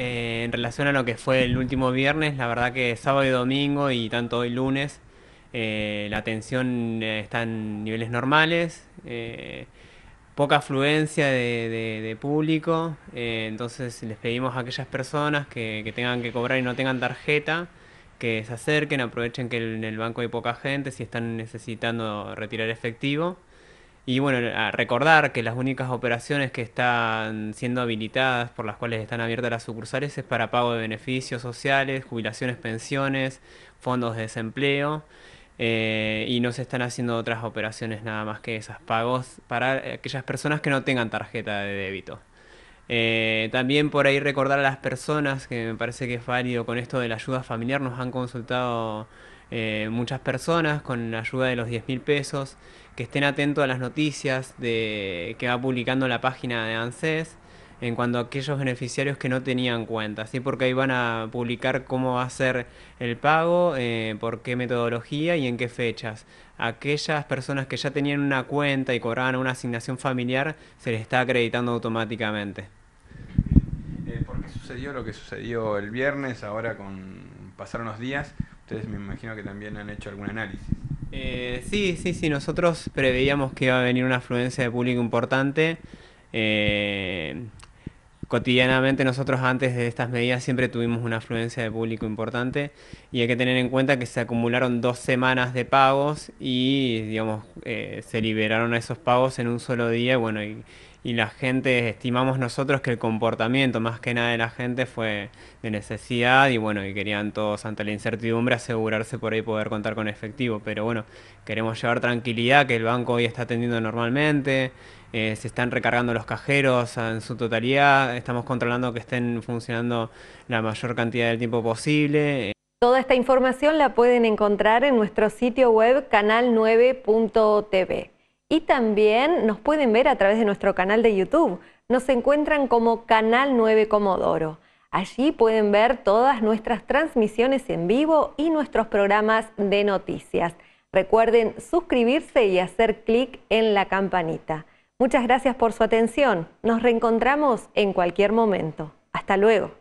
Eh, en relación a lo que fue el último viernes, la verdad que sábado y domingo y tanto hoy lunes, eh, la atención eh, está en niveles normales, poca afluencia de, público, entonces les pedimos a aquellas personas que, tengan que cobrar y no tengan tarjeta, que se acerquen, aprovechen que en el banco hay poca gente si están necesitando retirar efectivo. Y bueno, recordar que las únicas operaciones que están siendo habilitadas por las cuales están abiertas las sucursales es para pago de beneficios sociales, jubilaciones, pensiones, fondos de desempleo. Eh, y no se están haciendo otras operaciones nada más que esas pagos para aquellas personas que no tengan tarjeta de débito. Eh, también por ahí recordar a las personas, que me parece que es válido con esto de la ayuda familiar, nos han consultado eh, muchas personas con la ayuda de los 10 mil pesos, que estén atentos a las noticias de, que va publicando la página de ANSES en cuanto a aquellos beneficiarios que no tenían cuenta, porque ahí van a publicar cómo va a ser el pago, eh, por qué metodología y en qué fechas. Aquellas personas que ya tenían una cuenta y cobraban una asignación familiar, se les está acreditando automáticamente sucedió lo que sucedió el viernes, ahora con pasaron unos días, ustedes me imagino que también han hecho algún análisis. Eh, sí, sí, sí, nosotros preveíamos que iba a venir una afluencia de público importante. Eh, cotidianamente nosotros antes de estas medidas siempre tuvimos una afluencia de público importante y hay que tener en cuenta que se acumularon dos semanas de pagos y digamos eh, se liberaron a esos pagos en un solo día bueno y, y la gente, estimamos nosotros que el comportamiento más que nada de la gente fue de necesidad y bueno, y querían todos ante la incertidumbre asegurarse por ahí poder contar con efectivo, pero bueno, queremos llevar tranquilidad que el banco hoy está atendiendo normalmente, eh, se están recargando los cajeros en su totalidad, estamos controlando que estén funcionando la mayor cantidad del tiempo posible. Toda esta información la pueden encontrar en nuestro sitio web canal9.tv y también nos pueden ver a través de nuestro canal de YouTube. Nos encuentran como Canal 9 Comodoro. Allí pueden ver todas nuestras transmisiones en vivo y nuestros programas de noticias. Recuerden suscribirse y hacer clic en la campanita. Muchas gracias por su atención. Nos reencontramos en cualquier momento. Hasta luego.